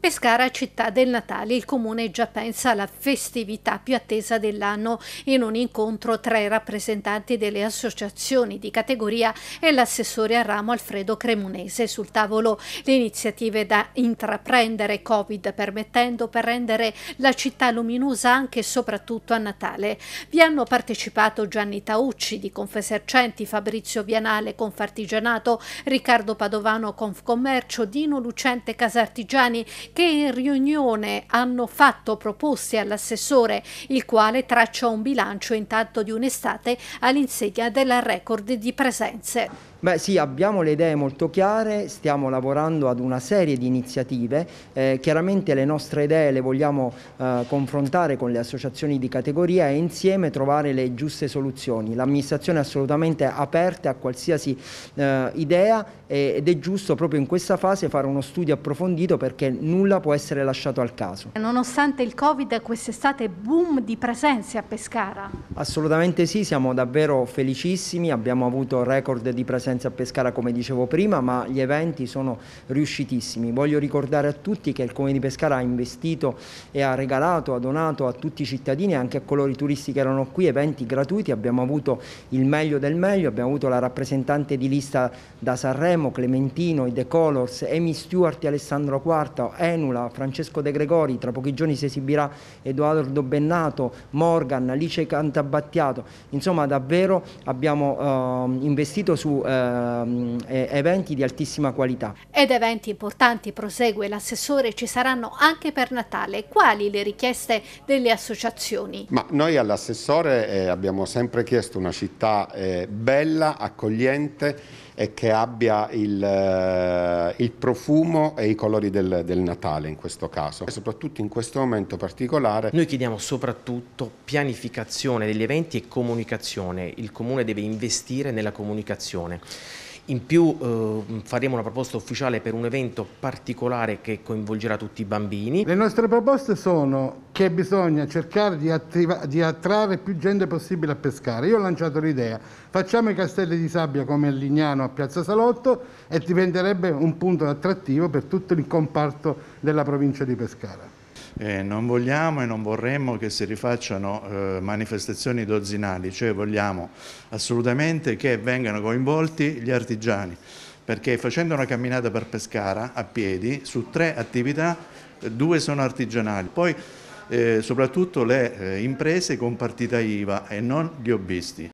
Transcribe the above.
Pescara, città del Natale, il comune già pensa alla festività più attesa dell'anno. In un incontro tra i rappresentanti delle associazioni di categoria e l'assessore a ramo Alfredo Cremonese sul tavolo le iniziative da intraprendere Covid permettendo per rendere la città luminosa anche e soprattutto a Natale. Vi hanno partecipato Gianni Taucci di Confesercenti, Fabrizio Vianale Confartigianato, Riccardo Padovano Confcommercio, Dino Lucente Casartigiani che in riunione hanno fatto proposte all'assessore, il quale traccia un bilancio intanto di un'estate all'insegna del record di presenze. Beh sì, abbiamo le idee molto chiare, stiamo lavorando ad una serie di iniziative, eh, chiaramente le nostre idee le vogliamo eh, confrontare con le associazioni di categoria e insieme trovare le giuste soluzioni. L'amministrazione è assolutamente aperta a qualsiasi eh, idea ed è giusto proprio in questa fase fare uno studio approfondito perché nulla può essere lasciato al caso. Nonostante il Covid quest'estate boom di presenze a Pescara? Assolutamente sì, siamo davvero felicissimi, abbiamo avuto record di presenze presenza a Pescara come dicevo prima, ma gli eventi sono riuscitissimi. Voglio ricordare a tutti che il Comune di Pescara ha investito e ha regalato, ha donato a tutti i cittadini e anche a coloro i turisti che erano qui eventi gratuiti, abbiamo avuto il meglio del meglio, abbiamo avuto la rappresentante di lista da Sanremo, Clementino, i The Colors, Amy Stewart e Alessandro Quarta, Enula, Francesco De Gregori, tra pochi giorni si esibirà Edoardo Bennato, Morgan, Alice Cantabattiato, insomma davvero abbiamo eh, investito su eh, Ehm, eventi di altissima qualità. Ed eventi importanti, prosegue l'assessore, ci saranno anche per Natale. Quali le richieste delle associazioni? Ma noi all'assessore eh, abbiamo sempre chiesto una città eh, bella, accogliente, e che abbia il, eh, il profumo e i colori del, del, Natale in questo caso e soprattutto in questo momento particolare. Noi chiediamo soprattutto pianificazione degli eventi e comunicazione, il comune deve investire nella comunicazione. In più eh, faremo una proposta ufficiale per un evento particolare che coinvolgerà tutti i bambini. Le nostre proposte sono che bisogna cercare di, di, attrarre più gente possibile a pescare. Io ho lanciato l'idea, facciamo i castelli di sabbia come a Lignano a Piazza Salotto e diventerebbe un punto attrattivo per tutto il comparto della provincia di Pescara. Eh, non vogliamo e non vorremmo che si rifacciano eh, manifestazioni dozzinali, cioè vogliamo assolutamente che vengano coinvolti gli artigiani, perché facendo una camminata per Pescara a piedi, su tre attività, eh, due sono artigianali. Poi eh, soprattutto le eh, imprese con partita IVA e non gli hobbisti.